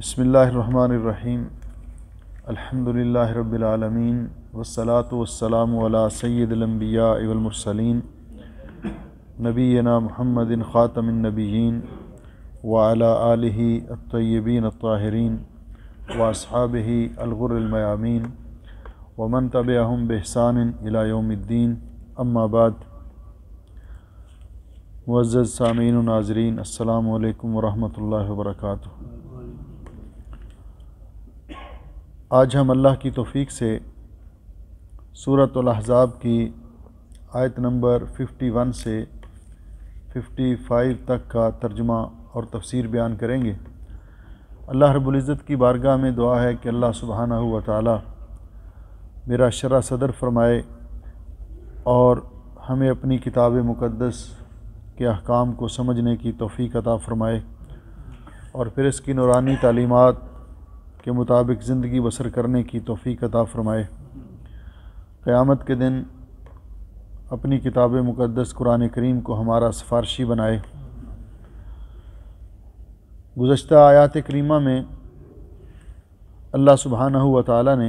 बसमीम अल्हम्दुलिल्लाह रबालमीन वसलात वस्सलातु वस्सलाम अला सय्यिदिल नबीना महमदिन ख़ातमिन नबीन व अला आलिहि अत-तय्यिबीन अत-ताहिरीन व अस्हाबिहि मन सामीन नाज़रीन अस्सलाम वरहमल वर्का आज हम अल्लाह की तोफ़ी से सूरत अहज़ाब की आयत नंबर 51 से 55 तक का तर्जमा और तफसीर बयान करेंगे अल्लाह रब्ज़त की बारगाह में दुआ है कि अल्लाह सुबहाना हुआ ताला मेरा शरा सदर फरमाए और हमें अपनी किताब मुक़दस के अहकाम को समझने की तोफ़ी अता फ़रमाए और फिर इसकी नौरानी तालीमत के मुताबिक ज़िंदगी बसर करने की तोफ़ी अता फ़रमाए क़्यामत के दिन अपनी किताब मुक़दस कुरान करीम को हमारा सिफारशी बनाए गुज्त आयात करीमा में अल्लाह सुबहाना हुआ ताला ने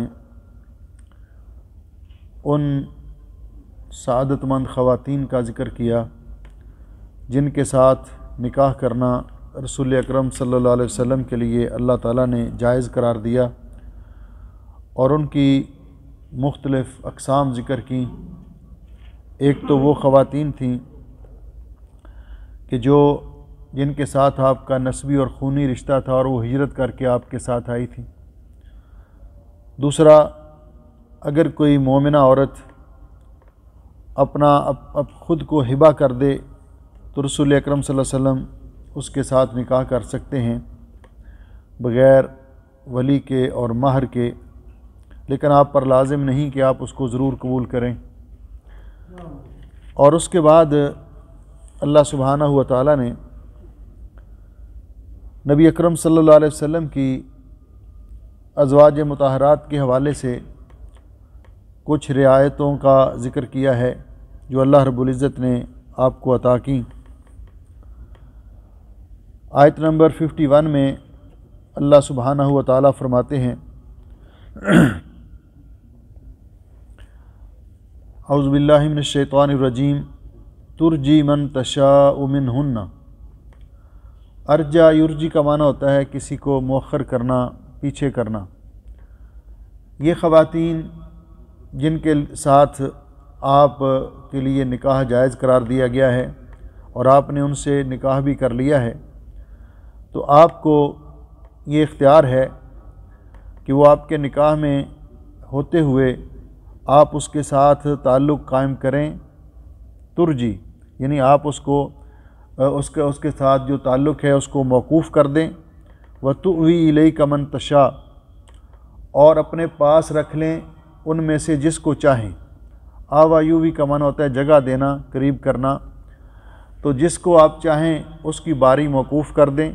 उन सादतमंद ख़वातीन का ज़िक्र किया जिनके साथ निकाह करना रसूल अकरम सल्लल्लाहु अलैहि वसल्लम के लिए अल्लाह ताला ने जायज़ करार दिया और उनकी मुख्तलफ़ अकसाम ज़िक्र कें एक तो वो ख़वात थीं कि जो जिनके साथ आपका नस्बी और खूनी रिश्ता था और वो हजरत करके आपके साथ आई थी दूसरा अगर कोई मोमिना औरत अपना अप, अप खुद को हिबा कर दे तो रसूल अकरम सल्लल्लाहु अलैहि वसल्लम उसके साथ निकाह कर सकते हैं बग़ैर वली के और माहर के लेकिन आप पर लाजिम नहीं कि आप उसको ज़रूर कबूल करें और उसके बाद अल्लाह सुबहाना हुआ ताली ने नबी अकरम सल्लल्लाहु अलैहि वसल्लम की अजवाज मतहरात के हवाले से कुछ रियायतों का ज़िक्र किया है जो अल्लाह रब्ज़त ने आपको अता की आयत नंबर 51 में अल्लाह सुबहाना हुआ ताला फरमाते हैं हौज़बिल्लिमिनशैतवानरजीम तुरजी मन तशा उमिन हन्ना अर्जा युर्जी का माना होता है किसी को मौखर करना पीछे करना ये ख़वातीन जिनके साथ आप के लिए निकाह जायज़ करार दिया गया है और आपने उनसे निकाह भी कर लिया है तो आपको ये इख्तियार है कि वो आपके निकाह में होते हुए आप उसके साथ ताल्लुक़ कायम करें तुरजी यानी आप उसको उसके उसके साथ जो ताल्लुक़ है उसको मौकूफ़ कर दें व तुवी इलई का मनतशा और अपने पास रख लें उनमें से जिसको चाहें आवायू भी कमन होता है जगह देना करीब करना तो जिसको आप चाहें उसकी बारी मौकूफ़ कर दें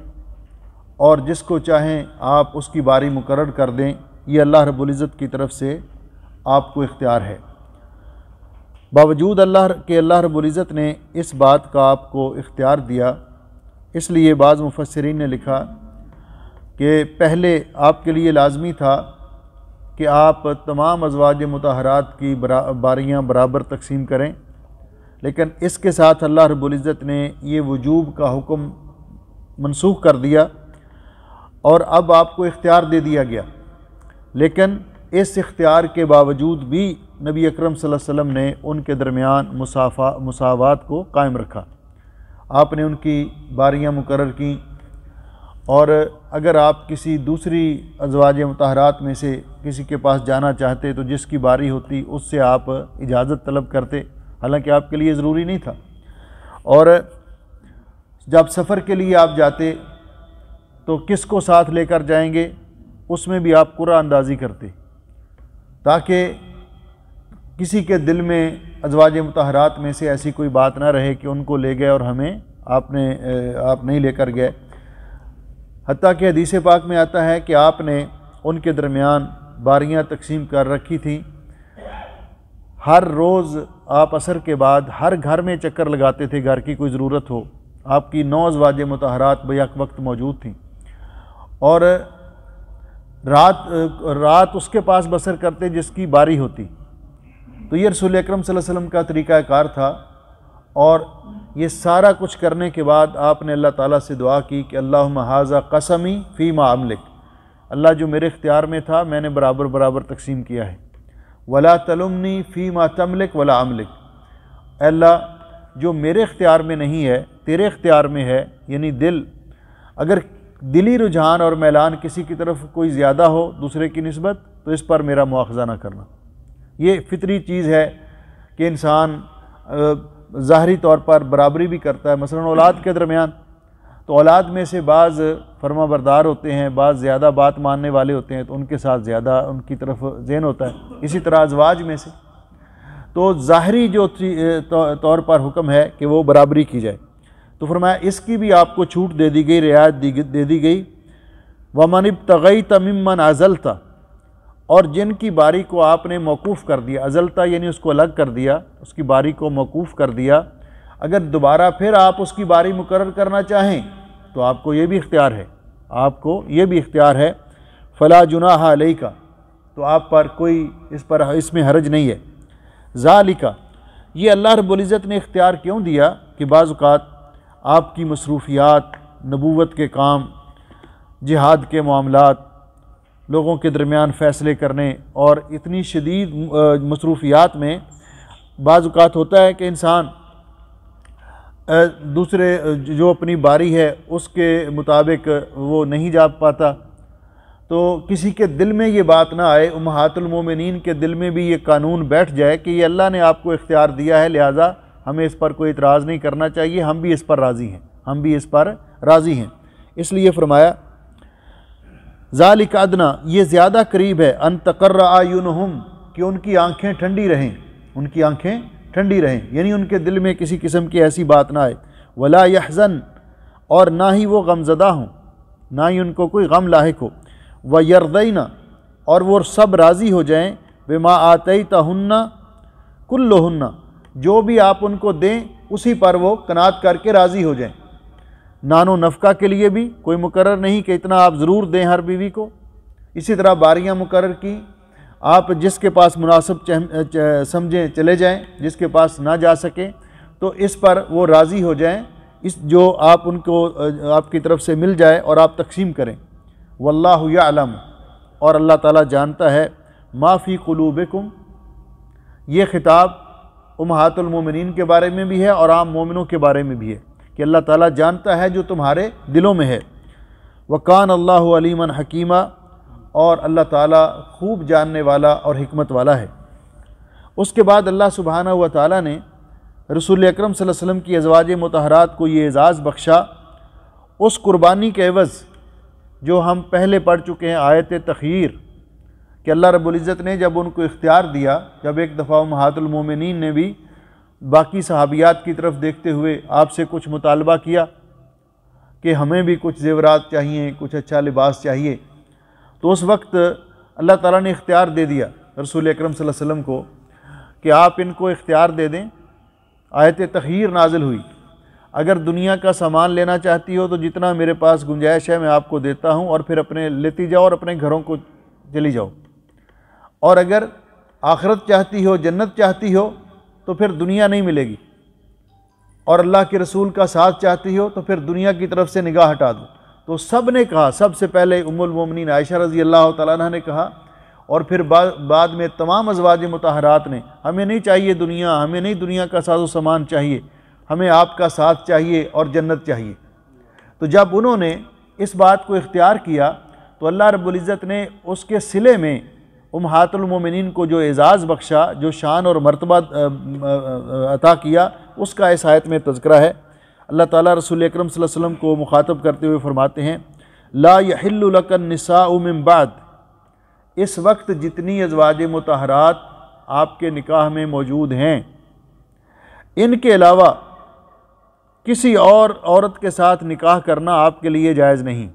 और जिसको चाहें आप उसकी बारी मुकर कर दें ये अल्लाह रब्ज़त की तरफ से आपको इख्तियार है बावजूद अल्लाह के अल्लाह रब्ज़त ने इस बात का आपको इख्तियार दिया इसलिए बाज़ मुफसरीन ने लिखा कि पहले आपके लिए लाजमी था कि आप तमाम अजवाज मतहरात की बरा, बारियाँ बराबर तकसीम करें लेकिन इसके साथ अल्लाह रब्ज़त ने ये वजूब का हुक्म मनसूख कर दिया और अब आपको इख्तियार दे दिया गया लेकिन इस इख्तियार के बावजूद भी नबी अकरम वसम ने उनके दरमियान मुसाफा मुसावात को कायम रखा आपने उनकी बारियाँ मुकर की और अगर आप किसी दूसरी अजवाज मतहरात में से किसी के पास जाना चाहते तो जिसकी बारी होती उससे आप इजाज़त तलब करते हालांकि आपके लिए ज़रूरी नहीं था और जब सफ़र के लिए आप जाते तो किस को साथ लेकर जाएंगे उसमें भी आप कुरा अंदाजी करते ताकि किसी के दिल में अजवाज मतहरात में से ऐसी कोई बात ना रहे कि उनको ले गए और हमें आपने आप नहीं लेकर गए हती कि हदीस पाक में आता है कि आपने उनके दरमियान बारियां तकसीम कर रखी थी हर रोज़ आप असर के बाद हर घर में चक्कर लगाते थे घर की कोई ज़रूरत हो आपकी नौ अजवाज मतहरात बक वक्त मौजूद थी और रात रात उसके पास बसर करते जिसकी बारी होती तो ये रसूल अक्रम वसम का तरीक़ाकार था और ये सारा कुछ करने के बाद आपने अल्लाह ताला से दुआ की कि अल्लाह महाजा कसमी फ़ी मामलिक अल्लाह जो मेरे इख्तियार में था मैंने बराबर बराबर तकसीम किया है वला तलमनी फ़ी मा तमलिक वला अमलिक अल्लाह जो मेरे इख्तियार में नहीं है तेरे इख्तियार में है यानी दिल अगर दिली रुझान और मैलान किसी की तरफ कोई ज़्यादा हो दूसरे की नस्बत तो इस पर मेरा मुआवजा ना करना ये फितरी चीज़ है कि इंसान ज़ाहरी तौर पर बराबरी भी करता है मसला औलाद के दरमियान तो औलाद में से बाज़ फर्मा बरदार होते हैं बाज़ ज़्यादा बात मानने वाले होते हैं तो उनके साथ ज़्यादा उनकी तरफ जेन होता है इसी तरह अजवाज में से तो ज़ाहरी जो तो, तौर पर हुक्म है कि वो बराबरी की जाए तो फरमाया इसकी भी आपको छूट दे दी गई रियायत दे दी गई वमन तगई तमिमन अजलता और जिनकी बारी को आपने मौकूफ़ कर दिया अजलता यानी उसको अलग कर दिया उसकी बारी को मौकूफ़ कर दिया अगर दोबारा फिर आप उसकी बारी मुकर करना चाहें तो आपको ये भी इख्तियार है आपको ये भी इख्तियार है फ़ला जुना हालई का तो आप पर कोई इस पर इसमें हरज नहीं है ज़ालिका ये अल्लाह रबुल्ज़त ने इख्तियार क्यों दिया कि बाज़ात आपकी मसरूफियात नबूवत के काम जिहाद के मामला लोगों के दरमियान फ़ैसले करने और इतनी शदीद मसरूफियात में बाज़ात होता है कि इंसान दूसरे जो अपनी बारी है उसके मुताबिक वो नहीं जा पाता तो किसी के दिल में ये बात ना आए उमहातुलमोमिन के दिल में भी ये कानून बैठ जाए कि ये अल्लाह ने आपको इख्तियार दिया है लिहाजा हमें इस पर कोई इतराज़ नहीं करना चाहिए हम भी इस पर राज़ी हैं हम भी इस पर राज़ी हैं इसलिए फरमाया ज़ालिक अदना ये ज़्यादा करीब है अन आयुन हम कि उनकी आँखें ठंडी रहें उनकी आँखें ठंडी रहें यानी उनके दिल में किसी किस्म की ऐसी बात ना आए वला यहजन और ना ही वो गमजदा हों ना ही उनको कोई गम लाक हो व यरदना और वो सब राज़ी हो जाएं माँ आतई तहन्ना कुल्लहन्ना जो भी आप उनको दें उसी पर वो कनात करके राज़ी हो जाएं नानो नफ़का के लिए भी कोई मुकर नहीं कि इतना आप ज़रूर दें हर बीवी को इसी तरह बारियाँ मुकर की आप जिसके पास मुनासिब समझें चले जाएं जिसके पास ना जा सकें तो इस पर वो राज़ी हो जाएं इस जो आप उनको आपकी तरफ से मिल जाए और आप तकसीम करें वल्लाम और अल्लाह ताला जानता है माफ़ी कलूबकुम ये ख़िताब उमहातुलमोमिन के बारे में भी है और आम मोमिनों के बारे में भी है कि अल्लाह ताला जानता है जो तुम्हारे दिलों में है वकान अल्लाह अलीमन हकीमा और अल्लाह ताला खूब जानने वाला और हमत वाला है उसके बाद अल्लाह सुबहाना हुआ ताली ने रसूल अक्रम वसम की अजवाज मतहरात को ये एज़ाज़ बख्शा उस कुर्बानी के एवज़ जो हम पहले पढ़ चुके हैं आयत तखीर कि अल्लाह रबुल्ज़त ने जब उनको इख्तियार दिया जब एक दफ़ा महातुलमोमिन ने भी बाकी सहाबियात की तरफ देखते हुए आपसे कुछ मुतालबा किया कि हमें भी कुछ जेवरात चाहिए कुछ अच्छा लिबास चाहिए तो उस वक्त अल्लाह ताला ने इख्तियार दे दिया रसूल अलैहि वसल्लम को कि आप इनको इख्तियार दे दें आयत तखीर नाजिल हुई अगर दुनिया का सामान लेना चाहती हो तो जितना मेरे पास गुंजाइश है मैं आपको देता हूँ और फिर अपने लेती जाओ और अपने घरों को चली जाओ और अगर आखरत चाहती हो जन्नत चाहती हो तो फिर दुनिया नहीं मिलेगी और अल्लाह के रसूल का साथ चाहती हो तो फिर दुनिया की तरफ से निगाह हटा दो तो सब ने कहा सबसे पहले उमुलमोमिन आयशा रज़ी अल्लाह तह ने कहा और फिर बा, बाद में तमाम अजवाज मतहरात ने हमें नहीं चाहिए दुनिया हमें नहीं दुनिया का साजो सामान चाहिए हमें आपका साथ चाहिए और जन्नत चाहिए तो जब उन्होंने इस बात को इख्तियार किया तो अल्लाह रबुल्ज़त ने उसके सिले में उमहातुलमिन को जो एज़ाज़ बख्शा जो शान और मरतबा अता किया उसका इस आयत में तस्करा है अल्लाह ताला रसूल अकरम वसल्लम को मुखातब करते हुए फरमाते हैं ला बाद इस वक्त जितनी अजवाज मतहरात आपके निकाह में मौजूद हैं इनके अलावा किसी और औरत के साथ निकाह करना आपके लिए जायज़ नहीं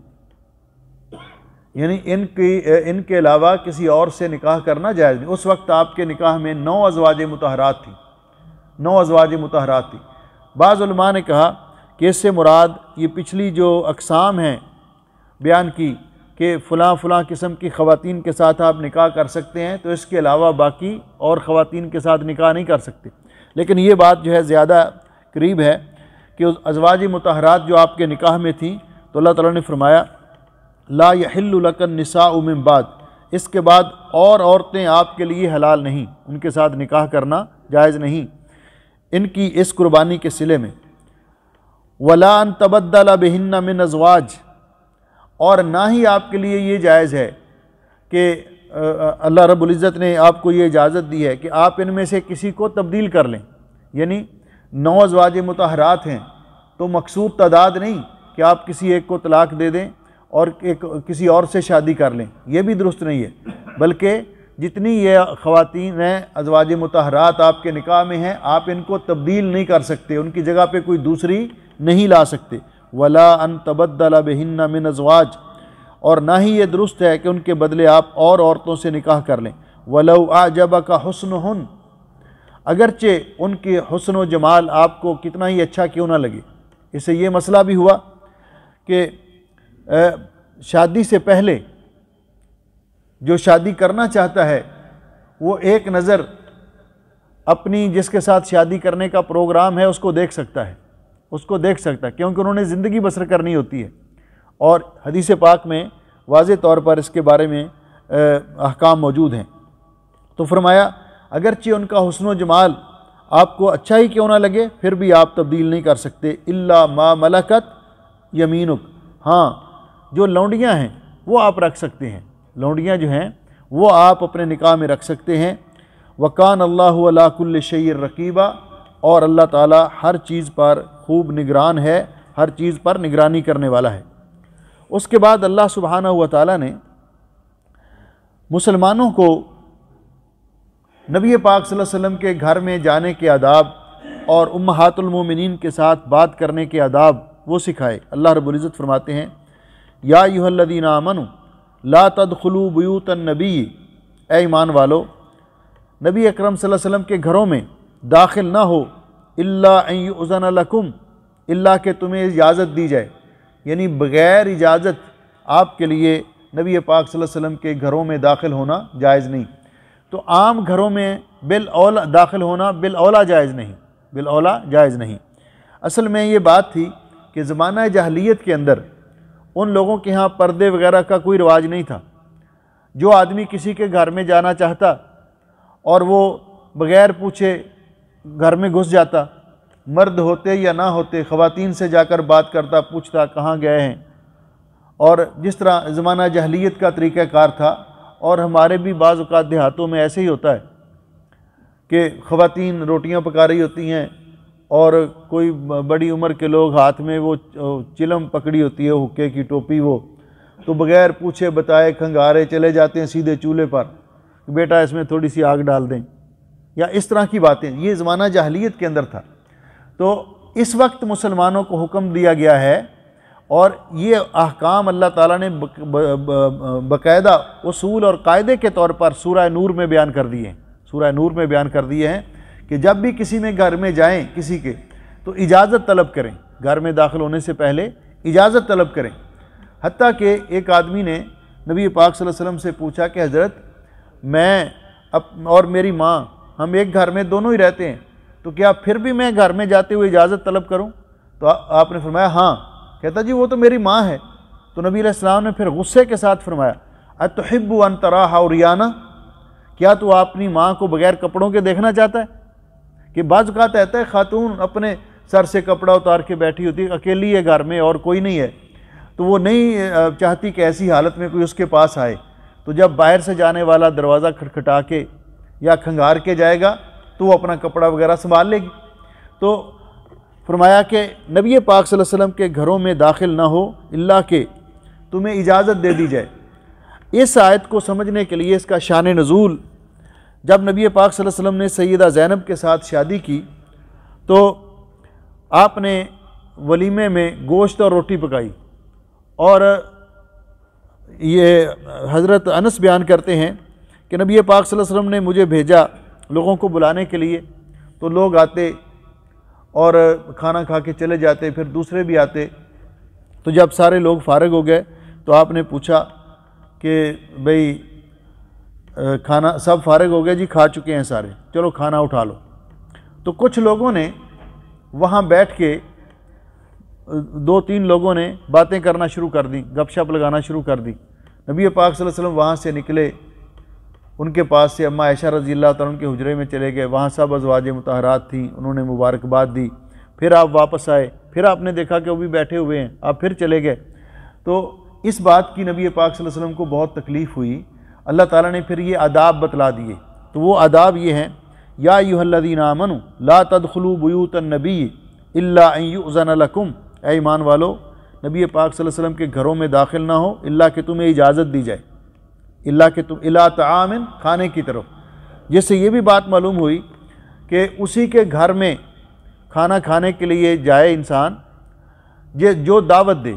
यानी इनकी इनके अलावा किसी और से निकाह करना जायज़ नहीं उस वक्त आपके निकाह में नौ अजवाज मतहरात थी नौ अजवाज मतहरात थी बाज़ा ने कहा कि इससे मुराद ये पिछली जो अकसाम हैं बयान की कि फ़लाँ फ़लाँ किस्म की ख़वान के साथ आप निकाह कर सकते हैं तो इसके अलावा बाकी और ख़वान के साथ निकाह नहीं कर सकते लेकिन ये बात जो है ज़्यादा करीब है कि अजवाज मतहरात जो आपके निकाह में थी तो अल्लाह ताली ने फरमाया ला यहिल्लकन निसा उमिन बाद इसके बाद और औरतें आपके लिए हलाल नहीं उनके साथ निकाह करना जायज़ नहीं इनकी इस कुर्बानी के सिले में वलान तबद्दला बहन्ना मिन अजवाज और ना ही आपके लिए ये जायज़ है कि अल्लाह रबुल्ज़त ने आपको ये इजाज़त दी है कि आप इनमें से किसी को तब्दील कर लें यानी नौ अजवाज मतहरात हैं तो मकसूद तादाद नहीं कि आप किसी एक को तलाक दे दें और एक किसी और से शादी कर लें यह भी दुरुस्त नहीं है बल्कि जितनी ये ख़वातीन हैं अजवाज मतहरात आपके निकाह में हैं आप इनको तब्दील नहीं कर सकते उनकी जगह पे कोई दूसरी नहीं ला सकते वला अन तबदला बेहिन्ना मिन अजवाज और ना ही ये दुरुस्त है कि उनके बदले आप और औरतों से निकाह कर लें वलो जब का हसन हन अगरचे उनके हसन व जमाल आपको कितना ही अच्छा क्यों ना लगे इससे ये मसला भी हुआ कि शादी से पहले जो शादी करना चाहता है वो एक नज़र अपनी जिसके साथ शादी करने का प्रोग्राम है उसको देख सकता है उसको देख सकता है क्योंकि उन्होंने ज़िंदगी बसर करनी होती है और हदीस पाक में वाज तौर पर इसके बारे में अहकाम मौजूद हैं तो फरमाया अगरचि उनका हसन जमाल आपको अच्छा ही क्यों ना लगे फिर भी आप तब्दील नहीं कर सकते इल्ला मा मलकत यमीनुक हाँ जो लौंडियाँ हैं वो आप रख सकते हैं लौंडियाँ जो हैं वो आप अपने निकाह में रख सकते हैं वकान अल्लाह अलाकुल्ल शैर रकीबा और अल्लाह ताला हर चीज़ पर खूब निगरान है हर चीज़ पर निगरानी करने वाला है उसके बाद अल्लाह सुबहाना हुआ ताली ने मुसलमानों को नबी पाक वसल्लम के घर में जाने के आदाब और उम्मातुलमिन के साथ बात करने के आदाब वो सिखाए अल्लाह रबुल्ज़त फरमाते हैं या ना आमनु ला तदखलू बयूतन नबी ए ईमान वालो नबी अक्रम वसम के घरों में दाखिल ना हो अल्लाज़न लकुम अल्लाह के तुम्हें इजाज़त दी जाए यानी बग़ैर इजाज़त आपके लिए नबी पाक वसम के घरों में दाखिल होना जायज़ नहीं तो आम घरों में बिल औला दाखिल होना बिल औला जायज़ नहीं बिल औला जायज़ नहीं असल में ये बात थी कि ज़माना जहलीत के अंदर उन लोगों के यहाँ पर्दे वगैरह का कोई रिवाज नहीं था जो आदमी किसी के घर में जाना चाहता और वो बगैर पूछे घर में घुस जाता मर्द होते या ना होते ख़वातीन से जाकर बात करता पूछता कहाँ गए हैं और जिस तरह ज़माना जहलीत का तरीक़ाकार था और हमारे भी बाज़ात देहातों में ऐसे ही होता है कि ख़वातीन रोटियाँ पका रही होती हैं और कोई बड़ी उम्र के लोग हाथ में वो चिलम पकड़ी होती है हुक्के की टोपी वो तो बगैर पूछे बताए खंगारे चले जाते हैं सीधे चूल्हे पर कि बेटा इसमें थोड़ी सी आग डाल दें या इस तरह की बातें ये ज़माना जहलीत के अंदर था तो इस वक्त मुसलमानों को हुक्म दिया गया है और ये अहकाम अल्लाह ताला ने बकायदा उसूल और कायदे के तौर पर सूरह नूर में बयान कर दिए हैं नूर में बयान कर दिए हैं कि जब भी किसी में घर में जाएं किसी के तो इजाज़त तलब करें घर में दाखिल होने से पहले इजाज़त तलब करें हती कि एक आदमी ने नबी पाक वसल्लम से पूछा कि हज़रत मैं अप और मेरी माँ हम एक घर में दोनों ही रहते हैं तो क्या फिर भी मैं घर में जाते हुए इजाज़त तलब करूँ तो आ, आपने फरमाया हाँ कहता जी वो तो मेरी माँ है तो नबी इस्लाम ने फिर गुस्से के साथ फरमाया अतहब्बू अन तरा हाउरियाना क्या तू अपनी माँ को बगैर कपड़ों के देखना चाहता है कि बाज़ात ऐसा है ख़ातून अपने सर से कपड़ा उतार के बैठी होती है अकेली है घर में और कोई नहीं है तो वो नहीं चाहती कि ऐसी हालत में कोई उसके पास आए तो जब बाहर से जाने वाला दरवाज़ा खटखटा के या खंगार के जाएगा तो वो अपना कपड़ा वगैरह संभाल लेगी तो फरमाया कि नबी पाक वसल्लम के घरों में दाखिल ना हो अल्लाह के तुम्हें इजाज़त दे दी जाए इस आयत को समझने के लिए इसका शान नज़ूल जब नबी पाक वसल्लम ने सैदा ज़ैनब के साथ शादी की तो आपने वलीमे में गोश्त और रोटी पकाई और ये हज़रत अनस बयान करते हैं कि नबी पाक वसल्लम ने मुझे भेजा लोगों को बुलाने के लिए तो लोग आते और खाना खा के चले जाते फिर दूसरे भी आते तो जब सारे लोग फारग हो गए तो आपने पूछा कि भाई खाना सब फारग हो गया जी खा चुके हैं सारे चलो खाना उठा लो तो कुछ लोगों ने वहाँ बैठ के दो तीन लोगों ने बातें करना शुरू कर दी गपशप लगाना शुरू कर दी नबी पाक वसल्लम वहाँ से निकले उनके पास से अम्मा ऐशा रजी अल्लाह तन के हजरे में चले गए वहाँ सब अजवाज मतहरात थी उन्होंने मुबारकबाद दी फिर आप वापस आए फिर आपने देखा कि वो भी बैठे हुए हैं आप फिर चले गए तो इस बात की नबी पाक वसल्लम को बहुत तकलीफ़ हुई अल्लाह ताला ने फिर ये आदाब बतला दिए तो वो आदाब ये हैं या यूहल्लिन आमनु ला तदखलू बयूत नबी इलाज़नकुम ए ईमान वालो नबी पाक वसल्लम के घरों में दाखिल ना हो अल्लाह के तुम्हें इजाज़त दी जाए अल्लाह के तुम अला तमिन खाने की तरफ जिससे ये भी बात मालूम हुई कि उसी के घर में खाना खाने के लिए जाए इंसान ये जो दावत दे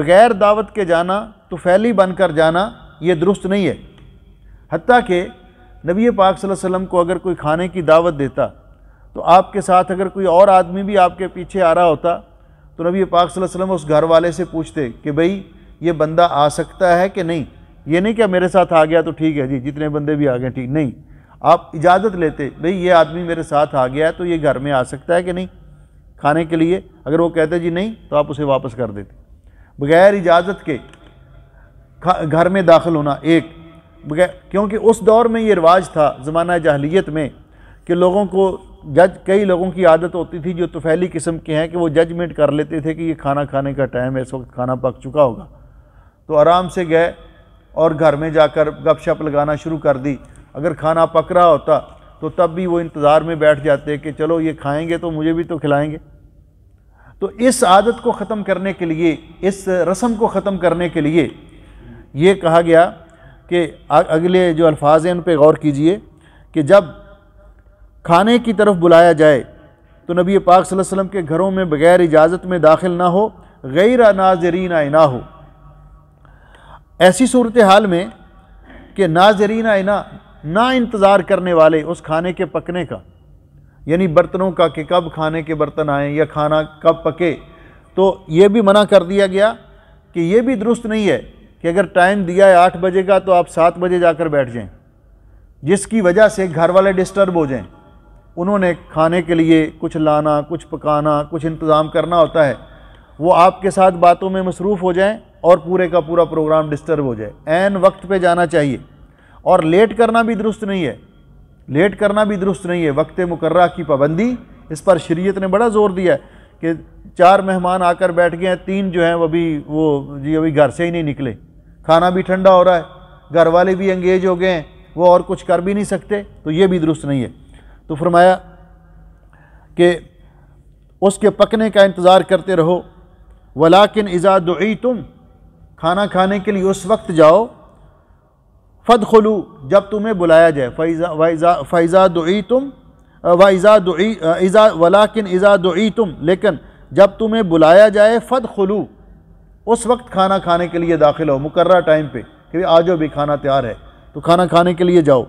बग़ैर दावत के जाना तो फैली बनकर जाना ये दुरुस्त नहीं है हती के नबी पाक वसल्लम को अगर कोई खाने की दावत देता तो आपके साथ अगर कोई और आदमी भी आपके पीछे आ रहा होता तो नबी पाक वसल्लम उस घर वाले से पूछते कि भाई ये बंदा आ सकता है कि नहीं ये नहीं क्या मेरे साथ आ गया तो ठीक है जी जितने बंदे भी आ गए ठीक नहीं आप इजाज़त लेते भाई ये आदमी मेरे साथ आ गया तो ये घर में आ सकता है कि नहीं खाने के लिए अगर वो कहते जी नहीं तो आप उसे वापस कर देते बगैर इजाज़त के घर में दाखिल होना एक क्योंकि उस दौर में ये रिवाज था ज़माना जहलीत में कि लोगों को जज कई लोगों की आदत होती थी जो तुफैली किस्म के हैं कि वो जजमेंट कर लेते थे कि ये खाना खाने का टाइम है इस वक्त खाना पक चुका होगा तो आराम से गए और घर में जाकर गपशप लगाना शुरू कर दी अगर खाना पक रहा होता तो तब भी वो इंतज़ार में बैठ जाते कि चलो ये खाएंगे तो मुझे भी तो खिलाएंगे तो इस आदत को ख़त्म करने के लिए इस रस्म को ख़त्म करने के लिए ये कहा गया के अगले जो अल्फाज हैं उन पर गौर कीजिए कि जब खाने की तरफ बुलाया जाए तो नबी पाक सल्लल्लाहु अलैहि वसल्लम के घरों में बग़ैर इजाज़त में दाखिल ना हो गैर नाजरीन ना हो ऐसी सूरत हाल में कि नाजरीन आए ना इंतज़ार करने वाले उस खाने के पकने का यानी बर्तनों का कि कब खाने के बर्तन आए या खाना कब पके तो ये भी मना कर दिया गया कि ये भी दुरुस्त नहीं है कि अगर टाइम दिया है आठ बजे का तो आप सात बजे जाकर बैठ जाएं जिसकी वजह से घर वाले डिस्टर्ब हो जाएं उन्होंने खाने के लिए कुछ लाना कुछ पकाना कुछ इंतज़ाम करना होता है वो आपके साथ बातों में मसरूफ़ हो जाएं और पूरे का पूरा प्रोग्राम डिस्टर्ब हो जाए एन वक्त पे जाना चाहिए और लेट करना भी दुरुस्त नहीं है लेट करना भी दुरुस्त नहीं है वक्त मुकर्रा की पाबंदी इस पर शरीयत ने बड़ा ज़ोर दिया है कि चार मेहमान आकर बैठ गए हैं तीन जो हैं वो अभी वो जी अभी घर से ही नहीं निकले खाना भी ठंडा हो रहा है घर वाले भी एंगेज हो गए हैं वो और कुछ कर भी नहीं सकते तो ये भी दुरुस्त नहीं है तो फरमाया कि उसके पकने का इंतज़ार करते रहो वलाकिन इज़ा दुई तुम खाना खाने के लिए उस वक्त जाओ फद खलू जब तुम्हें बुलाया जाए फ़ैज़ा फ़ैज़ा दुई तुम वज़ा दुई इज़ा वलाकिन इज़ा दुई तुम लेकिन जब तुम्हें बुलाया जाए फ़द खलू उस वक्त खाना खाने के लिए दाखिल हो मुकर्रा टाइम पे कि आ जाओ भी खाना तैयार है तो खाना खाने के लिए जाओ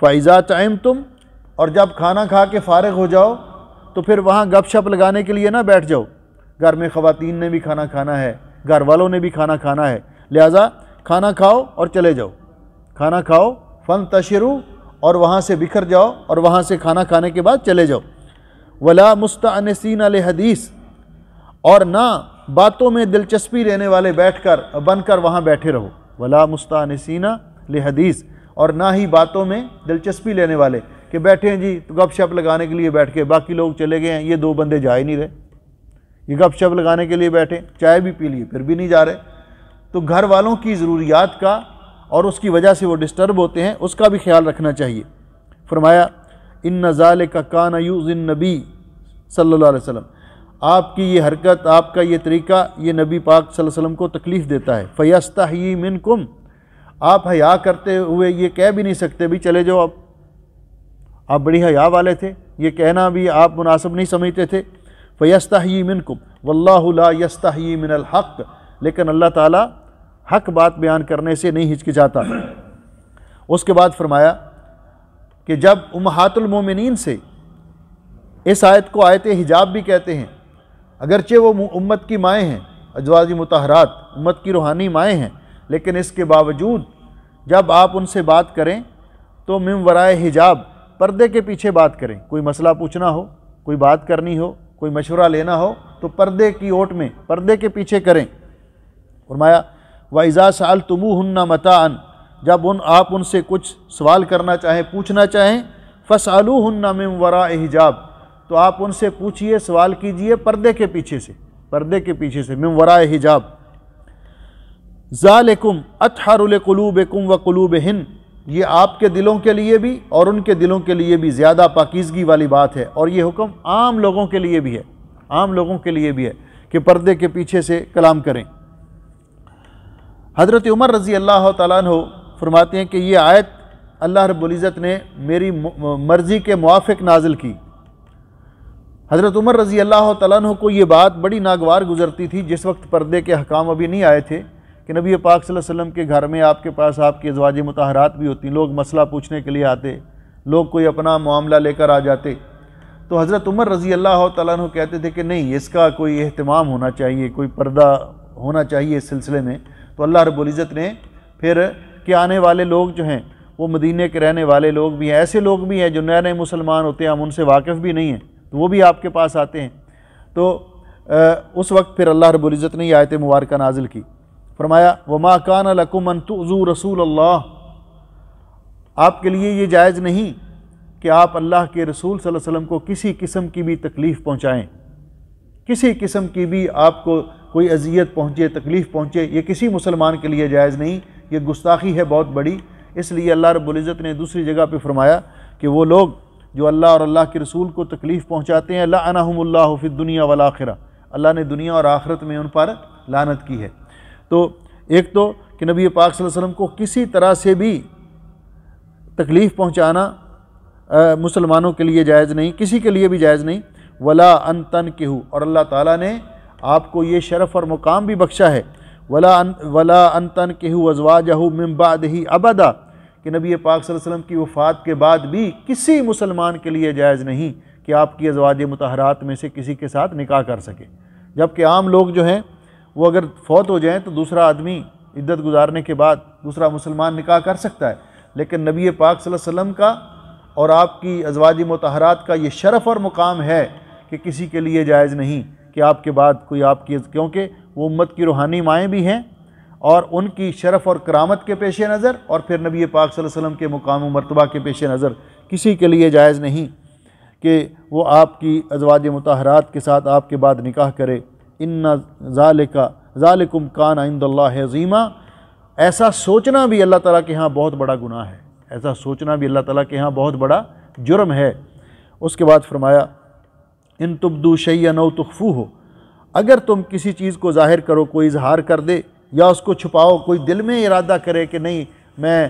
फ़ाइज़ा टाइम तुम और जब खाना खा के फारग हो जाओ तो फिर वहाँ गप शप लगाने के लिए ना बैठ जाओ घर में ख़वातीन ने भी खाना खाना है घर वालों ने भी खाना खाना है लिहाजा खाना खाओ और चले जाओ खाना खाओ फन तशरू और वहाँ से बिखर जाओ और वहाँ से खाना खाने के बाद चले जाओ वला मुस्तानसिन हदीस और ना बातों में दिलचस्पी लेने वाले बैठ कर बनकर वहाँ बैठे रहो वला मुस्तानसीना लहदीस और ना ही बातों में दिलचस्पी लेने वाले कि बैठे हैं जी तो गपशप लगाने के लिए बैठ के बाकी लोग चले गए हैं ये दो बंदे जा ही नहीं रहे ये गपशप लगाने के लिए बैठे चाय भी पी लिए फिर भी नहीं जा रहे तो घर वालों की ज़रूरियात का और उसकी वजह से वो डिस्टर्ब होते हैं उसका भी ख्याल रखना चाहिए फरमाया इन नज़ाल का कान यूज़ नबी सल्ला वसम आपकी ये हरकत आपका ये तरीका ये नबी पाक वसल्लम को तकलीफ़ देता है फ़यास्ता ही मिन कुम आप हया करते हुए ये कह भी नहीं सकते भी चले जाओ आप आप बड़ी हया वाले थे ये कहना भी आप मुनासिब नहीं समझते थे फ़यास्ता ही मिन कुम वल्ला यस्ता ही मिनल हक़ लेकिन अल्लाह ताला हक बात बयान करने से नहीं हिचकिचाता उसके बाद फरमाया कि जब उमहातुलमोमिन से इस आयत को आयत हिजाब भी कहते हैं अगरचे वो उम्मत की माएँ हैं अजवाज मतहरात उम्मत की रूहानी माएँ हैं लेकिन इसके बावजूद जब आप उनसे बात करें तो मिम वराए हिजाब पर्दे के पीछे बात करें कोई मसला पूछना हो कोई बात करनी हो कोई मशवरा लेना हो तो पर्दे की ओट में पर्दे के पीछे करें फरमाया वाइजा साल तुमू हन्ना मतान जब उन आप उनसे कुछ सवाल करना चाहें पूछना चाहें फ़सालू हन्ना मिम वरा हिजाब तो आप उनसे पूछिए सवाल कीजिए पर्दे के पीछे से पर्दे के पीछे से ममवरा हिजाब ज़ालकुम अतहरुल कुलूबकुम व कुलूब हिन ये आपके दिलों के लिए भी और उनके दिलों के लिए भी ज़्यादा पाकिजगी वाली बात है और ये हुक्म आम लोगों के लिए भी है आम लोगों के लिए भी है कि पर्दे के पीछे से कलाम करें हज़रत उमर रज़ी अल्लाह तरमाते फरमाते हैं कि ये आयत अल्लाह रब्ज़त ने मेरी मर्ज़ी के मुआफ़ नाजिल की हज़रत उमर रज़ी अल्लाह तन को ये बात बड़ी नागवार गुजरती थी जिस वक्त पर्दे के हकाम अभी नहीं आए थे कि नबी पाक वसल्लम के घर में आपके पास आपकी अजवाज मतहरात भी होती लोग मसला पूछने के लिए आते लोग कोई अपना मामला लेकर आ जाते तो हज़रत उमर रज़ी अल्लाह तन कहते थे कि नहीं इसका कोई अहतमाम होना चाहिए कोई पर्दा होना चाहिए इस सिलसिले में तो अल्लाह रबुल्ज़त ने फिर कि आने वाले लोग जो हैं वो मदीने के रहने वाले लोग भी हैं ऐसे लोग भी हैं जो नए नए मुसलमान होते हैं हम उनसे वाकिफ़ भी नहीं हैं तो वो भी आपके पास आते हैं तो आ, उस वक्त फिर अल्लाह रबुल्ज़त ने आयत मुबारक नाजिल की फरमाया वमा कान लकुमन तुज़ू रसूल अल्लाह आपके लिए ये जायज़ नहीं कि आप अल्लाह के रसूल सल अलैहि को किसी किस्म की भी तकलीफ़ पहुँचाएँ किसी किस्म की भी आपको कोई अजियत पहुँचे तकलीफ़ पहुँचे ये किसी मुसलमान के लिए जायज़ नहीं ये गुस्ताखी है बहुत बड़ी इसलिए अल्लाह रबुल्ज़त ने दूसरी जगह पर फरमाया कि वो लोग जो अल्लाह और अल्लाह के रसूल को तकलीफ़ पहुँचाते हैं फिर दुनिया आखिर अल्लाह ने दुनिया और आखरत में उन पर लानत की है तो एक तो कि नबी पाक वसल्लम को किसी तरह से भी तकलीफ़ पहुँचाना मुसलमानों के लिए जायज़ नहीं किसी के लिए भी जायज़ नहीं वला अन तन केहू और अल्लाह ताला ने आपको ये शरफ़ और मुकाम भी बख्शा है वला अन वला अन तन केहू जहू मिम्बाद ही अबदा कि नबी पाक वसल्लम की वफ़ात के बाद भी किसी मुसलमान के लिए जायज़ नहीं कि आपकी अजवाज मतहरात में से किसी के साथ निकाह कर सके जबकि आम लोग जो हैं वो अगर फौत हो जाएँ तो दूसरा आदमी इद्दत गुजारने के बाद दूसरा मुसलमान निकाह कर सकता है लेकिन नबी पाक वसल्लम का और आपकी अजवाज मतहरात का ये शरफ़ और मुकाम है कि किसी के लिए जायज़ नहीं कि आपके बाद कोई आपकी क्योंकि वो उम्मत की रूहानी माएँ भी हैं और उनकी शरफ़ और करामत के पेश नज़र और फिर नबी पाक वसल्लम के मुकाम मरतबा के पेश नज़र किसी के लिए जायज़ नहीं कि वो आपकी अजवाज मतहरात के साथ आपके बाद निकाह करे इन्ना ज़ाल का ज़ालकुम कान आइंदल्ला अजीमा ऐसा सोचना भी अल्लाह ताला के यहाँ बहुत बड़ा गुनाह है ऐसा सोचना भी अल्लाह ताला के यहाँ बहुत बड़ा जुर्म है उसके बाद फरमाया इन तुब्दू शैया नौ तुखफू हो अगर तुम किसी चीज़ को ज़ाहिर करो कोई इजहार कर दे या उसको छुपाओ कोई दिल में इरादा करे कि नहीं मैं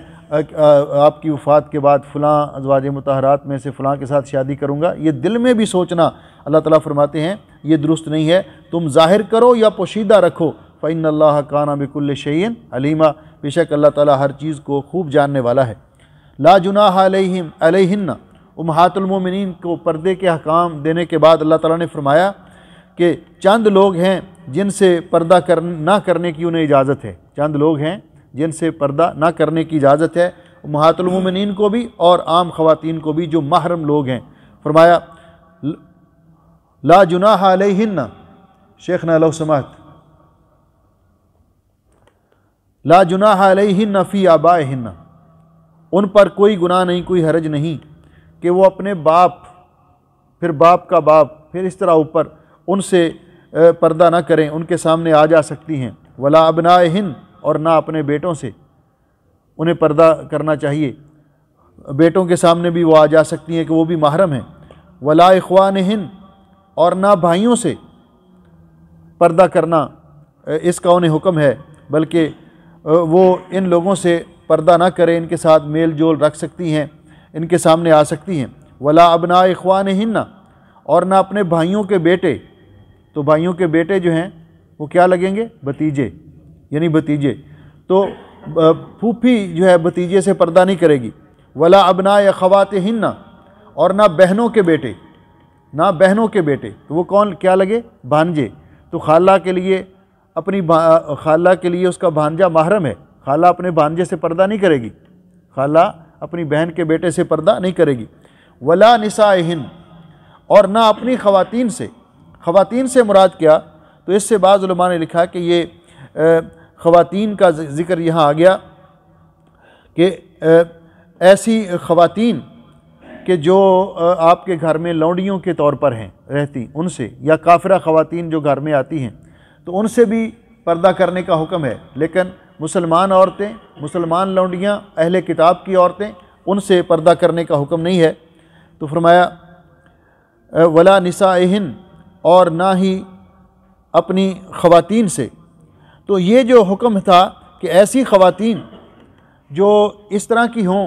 आपकी वफ़ात के बाद फ़लाँ अजवाज मतहरात में से फ़लाँ के साथ शादी करूँगा ये दिल में भी सोचना अल्लाह ताला फरमाते हैं ये दुरुस्त नहीं है तुम जाहिर करो या पोशीदा रखो फ़ैन अल्लाह काना बिकुल शैन अलीमा बेशक अल्लाह ताला हर चीज़ को खूब जानने वाला है लाजुना अलहिम अलहन्ना उमहातुलमिन को पर्दे के हकाम देने के बाद अल्लाह ताला ने फरमाया कि चंद लोग हैं जिनसे पर्दा कर ना करने की उन्हें इजाज़त है चंद लोग हैं जिनसे पर्दा ना करने की इजाज़त है महातलमिन को भी और आम ख़वान को भी जो माहरम लोग हैं फरमाया ला जुना हिन्न शेख समात ला जुना हिन्न फ़ी आबा हिन्न उन पर कोई गुनाह नहीं कोई हरज नहीं कि वो अपने बाप फिर बाप का बाप फिर इस तरह ऊपर उनसे पर्दा ना करें उनके सामने आ जा सकती हैं वला अबनाए हिंद और ना अपने बेटों से उन्हें पर्दा करना चाहिए बेटों के सामने भी वो आ जा सकती हैं कि वो भी महरम हैं वला इखवान हिंद और ना भाइयों से पर्दा करना इसका उन्हें हुक्म है बल्कि वो इन लोगों से पर्दा ना करें इनके साथ मेल जोल रख सकती हैं इनके सामने आ सकती हैं वला अबना इखवान हिन्ना और ना अपने भाइयों के बेटे तो भाइयों के बेटे जो हैं वो क्या लगेंगे भतीजे यानी भतीजे तो फूफी जो है भतीजे से पर्दा नहीं करेगी वला अबना या ख़वात हिन्ना और ना बहनों के बेटे ना बहनों के बेटे तो वो कौन क्या लगे भांजे तो खाला के लिए अपनी खाला के लिए उसका भांजा माहरम है खाला अपने भांजे से पर्दा नहीं करेगी खाला अपनी बहन के बेटे से पर्दा नहीं करेगी वला निसा हिन्न और ना अपनी ख़वातीन से ख़वान से मुराद क्या तो इससे बाज़ा ने लिखा कि ये ख़वान का ज़िक्र यहाँ आ गया कि ऐसी ख़वान के जो आपके घर में लौंडियों के तौर पर हैं रहती उनसे या काफरा ख़वान जो घर में आती हैं तो उनसे भी पर्दा करने का हुक्म है लेकिन मुसलमान औरतें मुसलमान लौंडियाँ अहल किताब की औरतें उनसे पर्दा करने का हुक्म नहीं है तो फरमाया वला नसाहन और ना ही अपनी ख़वातीन से तो ये जो हुक्म था कि ऐसी ख़वातीन जो इस तरह की हों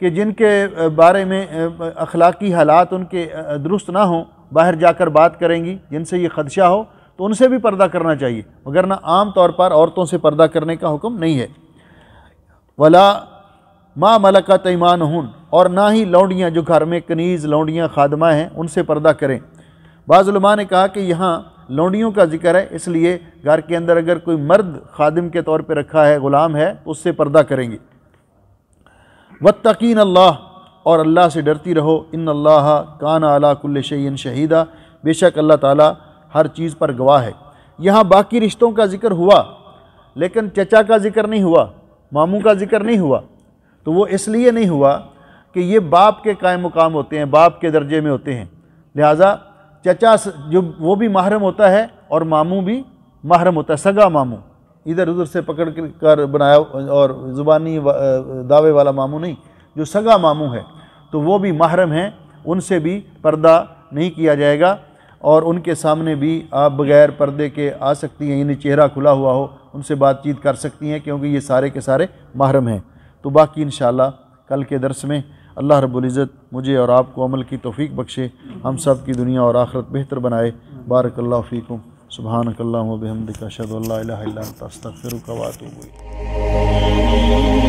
कि जिनके बारे में अखलाकी हालात उनके दुरुस्त ना हों बाहर जाकर बात करेंगी जिनसे ये खदशा हो तो उनसे भी पर्दा करना चाहिए वगरना आम तौर पर औरतों से पर्दा करने का हुक्म नहीं है वला माँ मलका तैमान हूँ और ना ही लौंडियाँ जो घर में कनीज़ लौंडियाँ खादमा हैं उनसे पर्दा करें बाज़ुलमा ने कहा कि यहाँ लौंडियों का जिक्र है इसलिए घर के अंदर अगर कोई मर्द खादिम के तौर पर रखा है ग़ुलाम है तो उससे पर्दा करेंगे वत्तकीन अल्लाह और अल्लाह से डरती रहो इन अल्लाह कान आला कुल्ल शहीदा बेशक अल्लाह ताला हर चीज़ पर गवाह है यहाँ बाकी रिश्तों का जिक्र हुआ लेकिन चचा का जिक्र नहीं हुआ मामू का जिक्र नहीं हुआ तो वो इसलिए नहीं हुआ कि ये बाप के कायम मुकाम होते हैं बाप के दर्जे में होते हैं लिहाजा चचा जो वो भी महरम होता है और मामू भी महरम होता है सगा मामू इधर उधर से पकड़ कर बनाया और ज़ुबानी दावे वाला मामू नहीं जो सगा मामू है तो वो भी महरम हैं उनसे भी पर्दा नहीं किया जाएगा और उनके सामने भी आप बग़ैर पर्दे के आ सकती हैं यानी चेहरा खुला हुआ हो उनसे बातचीत कर सकती हैं क्योंकि ये सारे के सारे महरम हैं तो बाकी इन कल के दरस में अल्लाह रब्ज़त मुझे और आपको अमल की तोफ़ी बख्शे हम सब की दुनिया और आखरत बेहतर बनाए बारकल्ला फ़ीकुम सुबहानकल्ला हमदिका शदल्ला तस्तफ़िर वातू